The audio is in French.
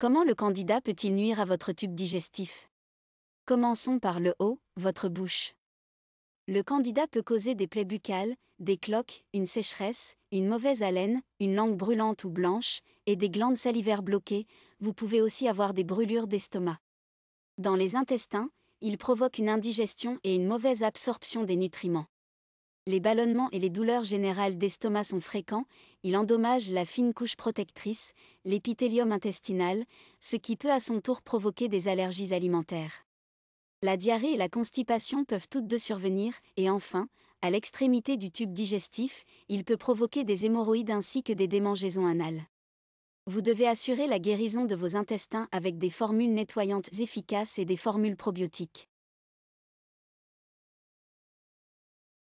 Comment le candidat peut-il nuire à votre tube digestif Commençons par le haut, votre bouche. Le candidat peut causer des plaies buccales, des cloques, une sécheresse, une mauvaise haleine, une langue brûlante ou blanche, et des glandes salivaires bloquées, vous pouvez aussi avoir des brûlures d'estomac. Dans les intestins, il provoque une indigestion et une mauvaise absorption des nutriments les ballonnements et les douleurs générales d'estomac sont fréquents, il endommage la fine couche protectrice, l'épithélium intestinal, ce qui peut à son tour provoquer des allergies alimentaires. La diarrhée et la constipation peuvent toutes deux survenir, et enfin, à l'extrémité du tube digestif, il peut provoquer des hémorroïdes ainsi que des démangeaisons anales. Vous devez assurer la guérison de vos intestins avec des formules nettoyantes efficaces et des formules probiotiques.